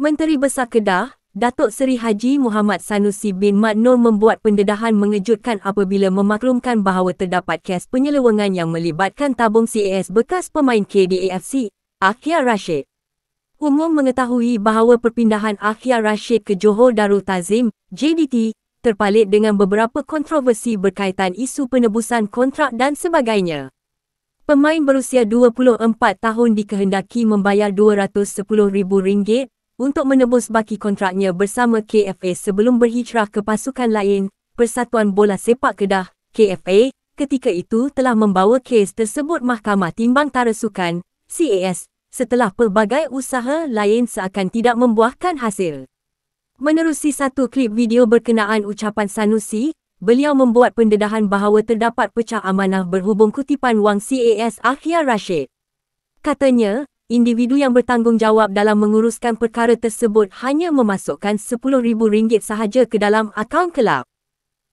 Menteri Besar Kedah, Datuk Seri Haji Muhammad Sanusi bin Mat Nur membuat pendedahan mengejutkan apabila memaklumkan bahawa terdapat kes penyelewengan yang melibatkan tabung CAS bekas pemain KDAFC, Akhya Rashid. Umum mengetahui bahawa perpindahan Akhya Rashid ke Johor Darul Tazim, JDT, terpalit dengan beberapa kontroversi berkaitan isu penebusan kontrak dan sebagainya. Pemain berusia 24 tahun dikehendaki membayar RM210,000 untuk menebus baki kontraknya bersama KFA sebelum berhijrah ke pasukan lain, Persatuan Bola Sepak Kedah, KFA, ketika itu telah membawa kes tersebut Mahkamah Timbang Tara Sukan, CAS, setelah pelbagai usaha lain seakan tidak membuahkan hasil. Menerusi satu klip video berkenaan ucapan Sanusi, beliau membuat pendedahan bahawa terdapat pecah amanah berhubung kutipan wang CAS Akhya Rashid. Katanya, individu yang bertanggungjawab dalam menguruskan perkara tersebut hanya memasukkan RM10,000 sahaja ke dalam akaun kelab.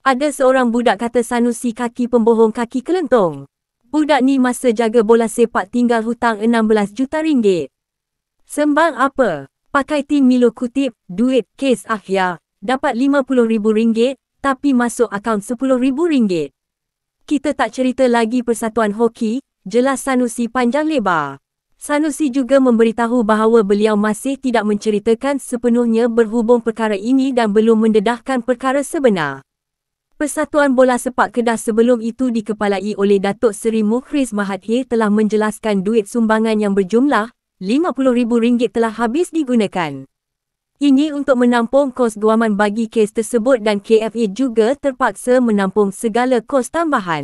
Ada seorang budak kata sanusi kaki pembohong kaki kelentong. Budak ni masa jaga bola sepak tinggal hutang RM16 juta. Ringgit. Sembang apa? Pakai tim Milo kutip, duit, kes Ahya, dapat RM50,000 tapi masuk akaun RM10,000. Kita tak cerita lagi persatuan hoki, jelas sanusi panjang lebar. Sanusi juga memberitahu bahawa beliau masih tidak menceritakan sepenuhnya berhubung perkara ini dan belum mendedahkan perkara sebenar. Persatuan Bola Sepak Kedah sebelum itu dikepalai oleh Datuk Seri Mukhriz Mahathir telah menjelaskan duit sumbangan yang berjumlah RM50,000 telah habis digunakan. Ini untuk menampung kos guaman bagi kes tersebut dan KFA e juga terpaksa menampung segala kos tambahan.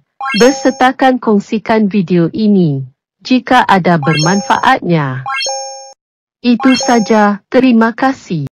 Bersertakan kongsikan video ini jika ada bermanfaatnya. Itu saja, terima kasih.